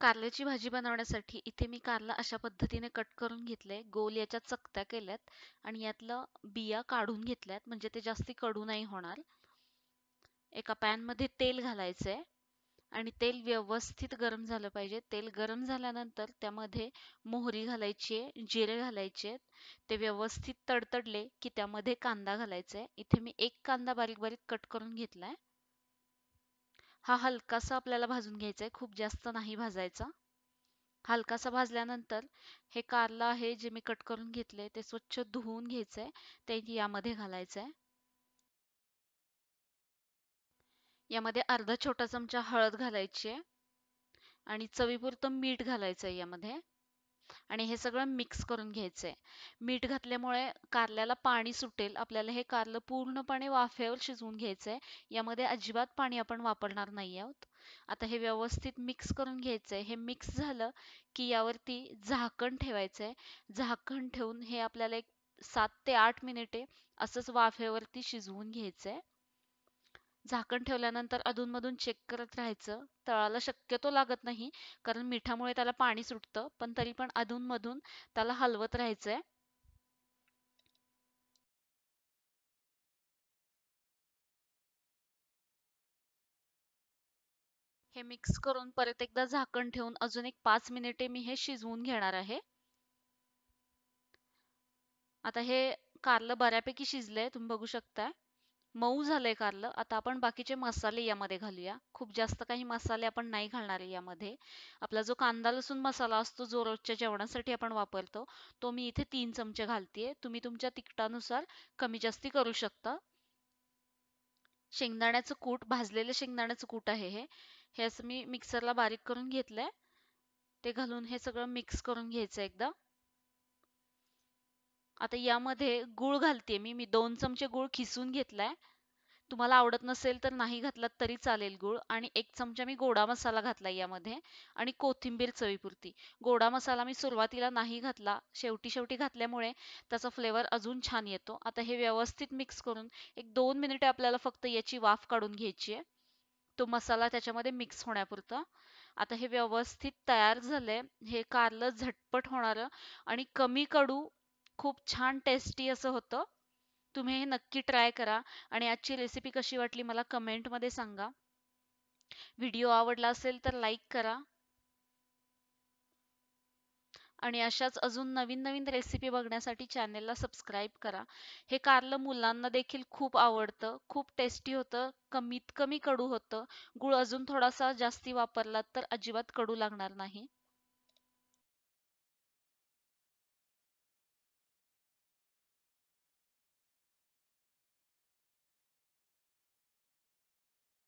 कारल्याची भाजी बनवण्यासाठी इथे मी कारला अशा पद्धतीने कट करून घेतले गोल याच्या चकत्या केल्यात आणि यातलं बिया काढून घेतल्यात म्हणजे ते जास्ती कडू नाही होणार एका पॅनमध्ये तेल घालायचंय आहे आणि तेल व्यवस्थित गरम झालं पाहिजे तेल गरम झाल्यानंतर त्यामध्ये मोहरी घालायची आहे जिरे घालायचे ते व्यवस्थित तडतडले की त्यामध्ये कांदा घालायचा आहे इथे मी एक कांदा बारीक बारीक कट करून घेतलाय हा हलकासा आपल्याला भाजून घ्यायचा आहे खूप जास्त नाही भाजायचा हलकासा भाजल्यानंतर हे कारला आहे जे मी कट करून घेतले ते स्वच्छ धुवून घ्यायचं आहे ते यामध्ये घालायचं आहे यामध्ये अर्धा छोटा चमचा हळद घालायची आहे आणि चवीपुरतं मीठ घालायचं आहे यामध्ये आणि हे सगळं मिक्स करून घ्यायचंय मीठ घातल्यामुळे कारल्याला पाणी सुटेल आपल्याला हे कारलं पूर्णपणे वाफेवर शिजवून घ्यायचंय यामध्ये अजिबात पाणी आपण वापरणार नाही आहोत आता हे व्यवस्थित मिक्स करून घ्यायचंय हे मिक्स झालं की यावरती झाकण ठेवायचंय झाकण ठेवून हे आपल्याला एक सात ते आठ मिनिटे असंच वाफेवरती शिजवून घ्यायचंय झाकण ठेवल्यानंतर अधूनमधून चेक करत राहायचं तळाला शक्यतो लागत नाही कारण मिठामुळे त्याला पाणी सुटतं पण तरी पण अधूनमधून त्याला हलवत राहायचंय हे मिक्स करून परत एकदा झाकण ठेवून अजून एक पाच मिनिटे मी हे शिजवून घेणार आहे आता हे कारलं बऱ्यापैकी शिजलंय तुम्ही बघू शकताय मऊ झालंय कारलं आता आपण बाकीचे मसाले यामध्ये घालूया खूप जास्त काही मसाले आपण नाही घालणार आहे यामध्ये आपला जो कांदा लसूण मसाला असतो जो रोजच्या जेवणासाठी आपण वापरतो तो मी इथे तीन चमचे घालतेय तुम्ही तुमच्या तिखटानुसार कमी जास्ती करू शकता शेंगदाण्याचं कूट भाजलेलं शेंगदाण्याचं कूट आहे हे हे असं मी मिक्सरला बारीक करून घेतलंय ते घालून हे सगळं मिक्स करून घ्यायचं एकदा आता यामध्ये गूळ घालते मी मी दोन चमचे गूळ खिसून घेतलाय तुम्हाला आवडत नसेल तर नाही घातला तरी चालेल गूळ आणि एक चमचा मी गोडा मसाला घातला यामध्ये आणि कोथिंबीर चवीपुरती गोडा मसाला मी सुरुवातीला नाही घातला शेवटी शेवटी घातल्यामुळे त्याचा फ्लेवर अजून छान येतो आता हे व्यवस्थित मिक्स करून एक दोन मिनिटे आपल्याला फक्त याची वाफ काढून घ्यायची आहे तो मसाला त्याच्यामध्ये मिक्स होण्यापुरता आता हे व्यवस्थित तयार झालंय हे कारलं झटपट होणार आणि कमी कडू खूप छान टेस्टी असं होतं तुम्ही हे नक्की ट्राय करा आणि आजची रेसिपी कशी वाटली मला मध्ये सांगा व्हिडिओ आवडला असेल तर लाईक करा आणि अशाच अजून नवीन नवीन रेसिपी बघण्यासाठी चॅनेलला सबस्क्राईब करा हे कारलं मुलांना देखील खूप आवडतं खूप टेस्टी होतं कमीत कमी कडू होतं गुळ अजून थोडासा जास्ती वापरलात तर अजिबात कडू लागणार नाही